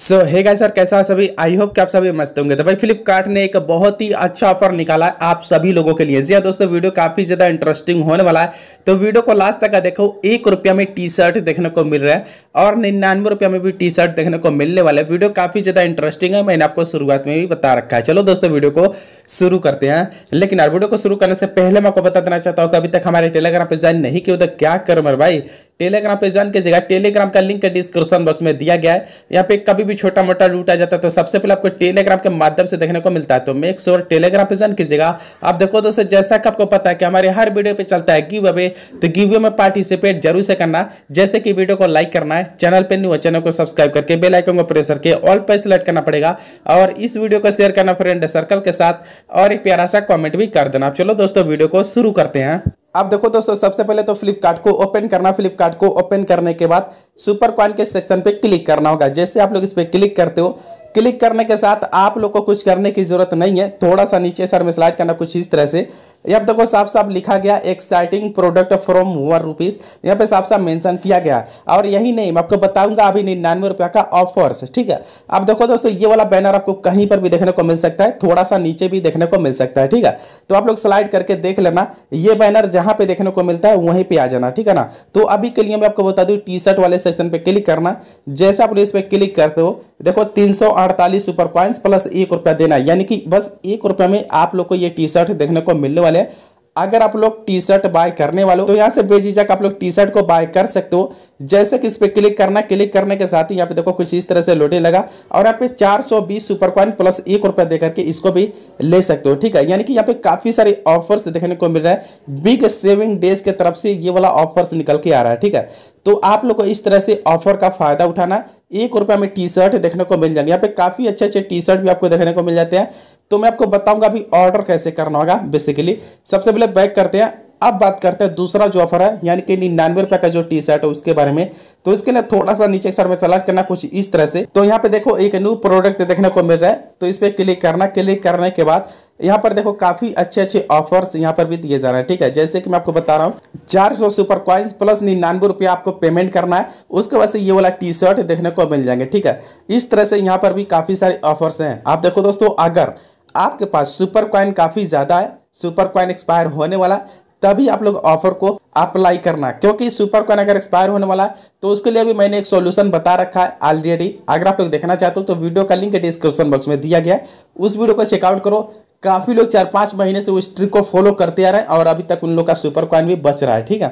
सो hey guys sir कैसा है सभी आई होप कि आप सभी मस्त होंगे तो भाई फ्लिपकार्ट ने एक बहुत ही अच्छा ऑफर निकाला है आप सभी लोगों के लिए जी हाँ दोस्तों वीडियो काफ़ी ज़्यादा इंटरेस्टिंग होने वाला है तो वीडियो को लास्ट तक देखो एक रुपया में टी शर्ट देखने को मिल रहा है और निन्यानवे रुपया में भी टी शर्ट देखने को मिलने वाला है वीडियो काफ़ी ज़्यादा इंटरेस्टिंग है मैंने आपको शुरुआत में भी बता रखा है चलो दोस्तों वीडियो को शुरू करते हैं लेकिन यार वीडियो को शुरू करने से पहले मैं आपको बता देना चाहता हूँ कि अभी तक हमारे टेलीग्राम पर ज्वाइन नहीं किया तो क्या करो मेरे भाई टेलीग्राम पे ज्वाइन कीजिएगा टेलीग्राम का लिंक डिस्क्रिप्शन बॉक्स में दिया गया है यहाँ पे कभी भी छोटा मोटा लूट आ जाता है तो सबसे पहले आपको टेलीग्राम के माध्यम से देखने को मिलता है तो मेक श्योर टेलीग्राम पे ज्वाइन कीजिएगा आप देखो दोस्तों जैसा कि आपको पता है कि हमारे हर वीडियो पे चलता है गिव अवे तो गिव में पार्टिसिपेट जरूर से करना जैसे कि वीडियो को लाइक करना है चैनल पर न्यू चैनल को सब्सक्राइब करके बेलाइकन को प्रेस करके ऑल पर सिलेक्ट करना पड़ेगा और इस वीडियो को शेयर करना फ्रेंड सर्कल के साथ और एक प्यारा सा कॉमेंट भी कर देना चलो दोस्तों वीडियो को शुरू करते हैं अब देखो दोस्तों सबसे पहले तो फ्लिपकार्ट को ओपन करना फ्लिपकार्ट को ओपन करने के बाद सुपर कॉइन के सेक्शन पे क्लिक करना होगा जैसे आप लोग इस पर क्लिक करते हो क्लिक करने के साथ आप लोग को कुछ करने की जरूरत नहीं है थोड़ा सा नीचे सर में स्लाइड करना कुछ इस तरह से यहाँ देखो साफ साफ लिखा गया exciting product from one rupees यहाँ पे साफ साफ मेंशन किया गया और यही नहीं मैं आपको बताऊंगा अभी निन्यानवे रुपया का ऑफर्स ठीक है आप देखो दोस्तों ये वाला बैनर आपको कहीं पर भी देखने को मिल सकता है थोड़ा सा नीचे भी देखने को मिल सकता है ठीक है तो आप लोग स्लाइड करके देख लेना ये बैनर जहाँ पे देखने को मिलता है वहीं पर आ जाना ठीक है ना तो अभी के लिए मैं आपको बता दू टी शर्ट वाले सेक्शन पे क्लिक करना जैसे आप इस पर क्लिक करते हो देखो तीन सौ अड़तालीस सुपर कॉइन्स प्लस एक रुपया देना यानी कि बस एक रुपया में आप लोग को ये टी शर्ट देखने को मिलने वाले हैं अगर आप लोग टी शर्ट बाय करने वाले हो तो यहाँ से बेझिझक आप लोग टी शर्ट को बाय कर सकते हो जैसे कि इस पर क्लिक करना क्लिक करने के साथ ही यहाँ पे देखो कुछ इस तरह से लोटे लगा और यहाँ पे 420 सुपर कॉइन प्लस एक रुपया देकर के इसको भी ले सकते हो ठीक है यानी कि यहाँ पे काफ़ी सारे ऑफर्स देखने को मिल रहा है बिग सेविंग डेज के तरफ से ये वाला ऑफर्स निकल के आ रहा है ठीक है तो आप लोग को इस तरह से ऑफर का फायदा उठाना एक रुपया में टी शर्ट देखने को मिल जाएंगे यहाँ पे काफ़ी अच्छे अच्छे टी शर्ट भी आपको देखने को मिल जाते हैं तो मैं आपको बताऊंगा अभी ऑर्डर कैसे करना होगा बेसिकली सबसे पहले बैक करते हैं अब बात करते हैं दूसरा जो ऑफर है यानी कि निन्यानवे रुपए का जो टी शर्ट है उसके बारे में तो इसके लिए थोड़ा सा नीचे सर में सलाट करना कुछ इस तरह से तो यहाँ पे देखो एक न्यू प्रोडक्ट देखने को मिल रहा है तो इस पर क्लिक करना क्लिक करने के बाद यहाँ पर देखो काफी अच्छे अच्छे ऑफर्स यहाँ पर भी दिए जा रहे हैं ठीक है जैसे कि मैं आपको बता रहा हूँ चार सौ सुपर कॉइन्स प्लस निन्यानवे रुपये आपको पेमेंट करना है उसके वजह से ये वाला टी शर्ट देखने को मिल जाएंगे ठीक है इस तरह से यहाँ पर भी काफी सारे ऑफर्स हैं आप देखो दोस्तों अगर आपके पास सुपर क्वाइन काफ़ी ज़्यादा है सुपर क्वाइन एक्सपायर होने वाला है तभी आप लोग ऑफर को अप्लाई करना क्योंकि सुपर क्वाइन अगर एक्सपायर होने वाला है तो उसके लिए भी मैंने एक सॉल्यूशन बता रखा है ऑलरेडी अगर आप लोग देखना चाहते हो तो वीडियो का लिंक डिस्क्रिप्शन बॉक्स में दिया गया है उस वीडियो को चेकआउट करो काफ़ी लोग चार पाँच महीने से उस ट्रिक को फॉलो करते आ रहे हैं और अभी तक उन लोग का सुपर क्वाइन भी बच रहा है ठीक है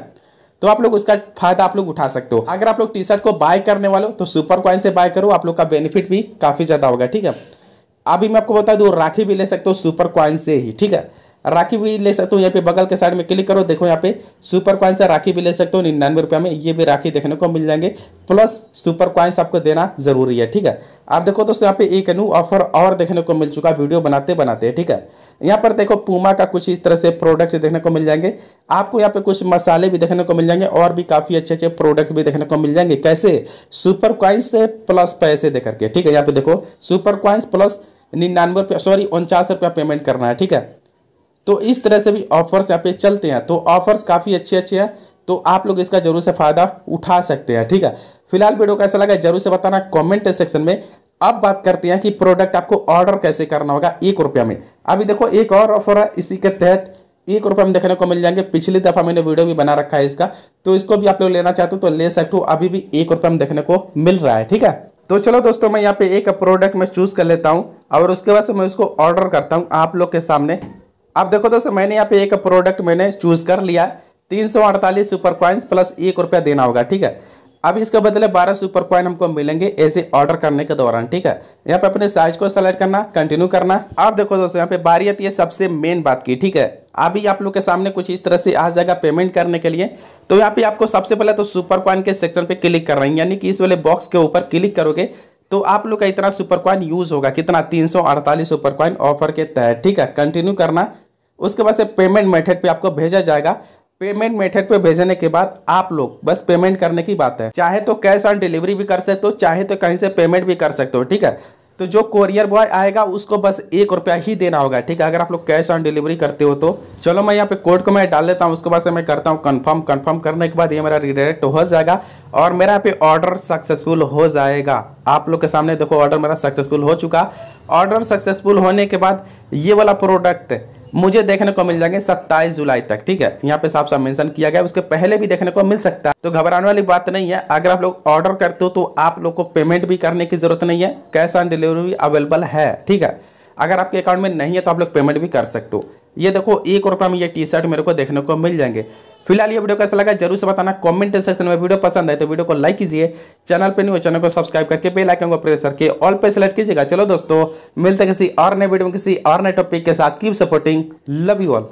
तो आप लोग उसका फायदा आप लोग उठा सकते हो अगर आप लोग टी शर्ट को बाय करने वाले हो तो सुपर क्वाइन से बाय करो आप लोग का बेनिफिट भी काफ़ी ज़्यादा होगा ठीक है अभी मैं आपको बता दूँ राखी भी ले सकते हो सुपर क्वाइन से ही ठीक है राखी भी ले सकते हो यहाँ पे बगल के साइड में क्लिक करो देखो यहाँ पे सुपर से राखी भी ले सकते हो निन्यानवे रुपया में ये भी राखी देखने को मिल जाएंगे प्लस सुपर क्वाइंस आपको देना जरूरी है ठीक है आप देखो दोस्तों यहाँ पे एक न्यू ऑफर और देखने को मिल चुका वीडियो बनाते बनाते ठीक है यहाँ पर देखो पूमा का कुछ इस तरह से प्रोडक्ट देखने को मिल जाएंगे आपको यहाँ पे कुछ मसाले भी देखने को मिल जाएंगे और भी काफ़ी अच्छे अच्छे प्रोडक्ट भी देखने को मिल जाएंगे कैसे सुपर क्वाइंस से प्लस पैसे दे करके ठीक है यहाँ पे देखो सुपर क्वाइंस प्लस निन्यानवे रुपया सॉरी उनचास रुपया पेमेंट करना है ठीक है तो इस तरह से भी ऑफर्स यहाँ पे चलते हैं तो ऑफर्स काफ़ी अच्छे अच्छे हैं तो आप लोग इसका जरूर से फ़ायदा उठा सकते हैं ठीक है फिलहाल वीडियो कैसा लगा जरूर से बताना कॉमेंट सेक्शन में अब बात करते हैं कि प्रोडक्ट आपको ऑर्डर कैसे करना होगा एक रुपया में अभी देखो एक और ऑफर है इसी के तहत एक रुपया में देखने को मिल जाएंगे पिछली दफ़ा मैंने वीडियो भी बना रखा है इसका तो इसको भी आप लोग लेना चाहते हो तो ले सकते हो अभी भी एक रुपया में देखने को मिल रहा है ठीक है तो चलो दोस्तों मैं यहाँ पे एक प्रोडक्ट मैं चूज़ कर लेता हूँ और उसके बाद से मैं उसको ऑर्डर करता हूँ आप लोग के सामने अब देखो दोस्तों मैंने यहाँ पे एक प्रोडक्ट मैंने चूज़ कर लिया तीन सौ अड़तालीस सुपर क्वाइंस प्लस एक रुपया देना होगा ठीक है अब इसके बदले बारह सुपर क्वाइन हमको मिलेंगे ऐसे ऑर्डर करने के दौरान ठीक है यहाँ पे अपने साइज को सेलेक्ट करना कंटिन्यू करना अब देखो दोस्तों यहाँ पे बारी आती है सबसे मेन बात की ठीक है अभी आप लोग के सामने कुछ इस तरह से आ जाएगा पेमेंट करने के लिए तो यहाँ पे आपको सबसे पहले तो सुपर क्वाइन के सेक्शन पे क्लिक कर रहे हैं यानी कि इस वाले बॉक्स के ऊपर क्लिक करोगे तो आप लोग का इतना सुपर क्वाइन यूज़ होगा कितना तीन सौ अड़तालीस सुपर क्वाइन ऑफर के तहत ठीक है कंटिन्यू करना उसके बाद से पेमेंट मेथड पे आपको भेजा जाएगा पेमेंट मेथड पे भेजने के बाद आप लोग बस पेमेंट करने की बात है चाहे तो कैश ऑन डिलीवरी भी कर सकते हो चाहे तो कहीं से पेमेंट भी कर सकते हो ठीक है तो जो कोरियर बॉय आएगा उसको बस एक रुपया ही देना होगा ठीक है अगर आप लोग कैश ऑन डिलीवरी करते हो तो चलो मैं यहाँ पे कोड को मैं डाल देता हूँ उसके बाद से मैं करता हूँ कन्फर्म कन्फर्म करने के बाद ये मेरा रिडायरेक्ट हो जाएगा और मेरा यहाँ पे ऑर्डर सक्सेसफुल हो जाएगा आप लोग के सामने देखो ऑर्डर मेरा सक्सेसफुल हो चुका ऑर्डर सक्सेसफुल होने के बाद ये वाला प्रोडक्ट मुझे देखने को मिल जाएंगे सत्ताईस जुलाई तक ठीक है यहाँ पे साफ साफ मेंशन किया गया उसके पहले भी देखने को मिल सकता है तो घबराने वाली बात नहीं है अगर आप लोग ऑर्डर करते हो तो आप लोग को पेमेंट भी करने की जरूरत नहीं है कैश ऑन डिलीवरी अवेलेबल है ठीक है अगर आपके अकाउंट में नहीं है तो आप लोग पेमेंट भी कर सकते हो ये देखो एक रुपये में ये टी शर्ट मेरे को देखने को मिल जाएंगे फिलहाल ये वीडियो कैसा लगा जरूर से बताना कमेंट सेक्शन में वीडियो पसंद आए तो वीडियो को लाइक कीजिए चैनल पर नहीं हो चैनल को सब्सक्राइब करके बेल आइकन को प्रेस करके ऑल पे सेलेक्ट कीजिएगा चलो दोस्तों मिलते किसी और नए वीडियो में किसी और नए टॉपिक के साथ keep supporting love you all